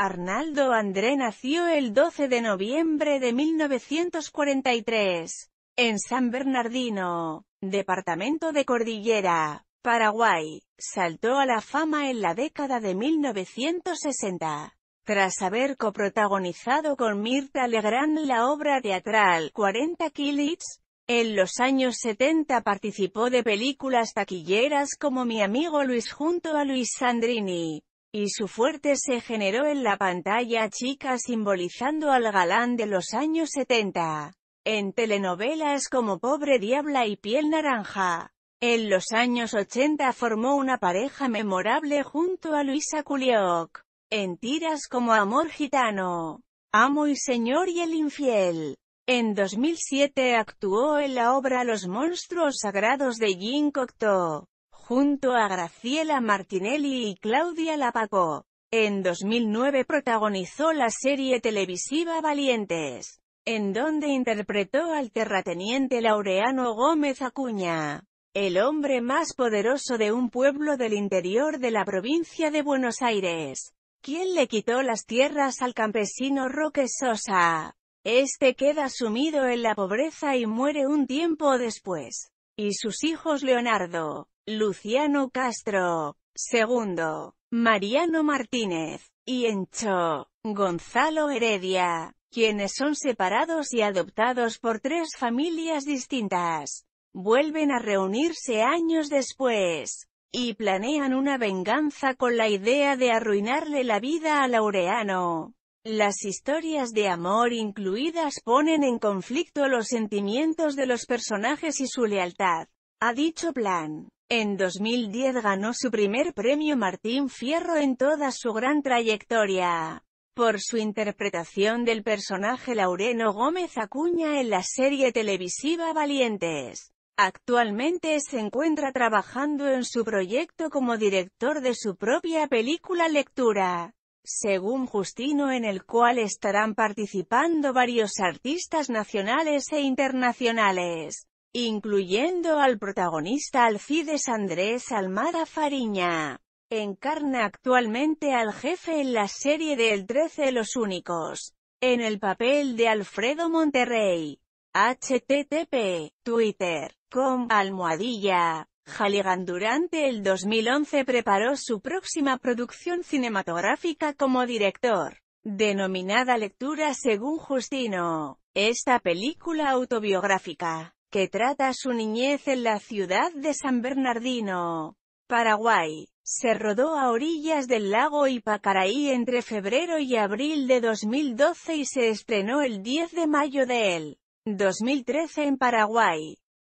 Arnaldo André nació el 12 de noviembre de 1943, en San Bernardino, departamento de Cordillera, Paraguay. Saltó a la fama en la década de 1960, tras haber coprotagonizado con Mirta Legrand la obra teatral 40 Kilits, En los años 70 participó de películas taquilleras como Mi amigo Luis junto a Luis Sandrini, y su fuerte se generó en la pantalla chica simbolizando al galán de los años 70. En telenovelas como Pobre Diabla y Piel Naranja. En los años 80 formó una pareja memorable junto a Luisa Culioc. En tiras como Amor Gitano, Amo y Señor y El Infiel. En 2007 actuó en la obra Los Monstruos Sagrados de Jean Cocteau junto a Graciela Martinelli y Claudia Lapaco. En 2009 protagonizó la serie televisiva Valientes, en donde interpretó al terrateniente Laureano Gómez Acuña, el hombre más poderoso de un pueblo del interior de la provincia de Buenos Aires, quien le quitó las tierras al campesino Roque Sosa. Este queda sumido en la pobreza y muere un tiempo después. Y sus hijos Leonardo, Luciano Castro, segundo, Mariano Martínez, y Encho, Gonzalo Heredia, quienes son separados y adoptados por tres familias distintas. Vuelven a reunirse años después, y planean una venganza con la idea de arruinarle la vida a Laureano. Las historias de amor incluidas ponen en conflicto los sentimientos de los personajes y su lealtad. A dicho plan, en 2010 ganó su primer premio Martín Fierro en toda su gran trayectoria, por su interpretación del personaje Laureno Gómez Acuña en la serie televisiva Valientes. Actualmente se encuentra trabajando en su proyecto como director de su propia película Lectura, según Justino en el cual estarán participando varios artistas nacionales e internacionales incluyendo al protagonista Alfides Andrés Almada Fariña. Encarna actualmente al jefe en la serie de El 13 Los Únicos, en el papel de Alfredo Monterrey. http, twitter.com, almohadilla. Halligan durante el 2011 preparó su próxima producción cinematográfica como director, denominada Lectura según Justino. Esta película autobiográfica que trata su niñez en la ciudad de San Bernardino, Paraguay. Se rodó a orillas del lago Ipacaraí entre febrero y abril de 2012 y se estrenó el 10 de mayo de él, 2013 en Paraguay.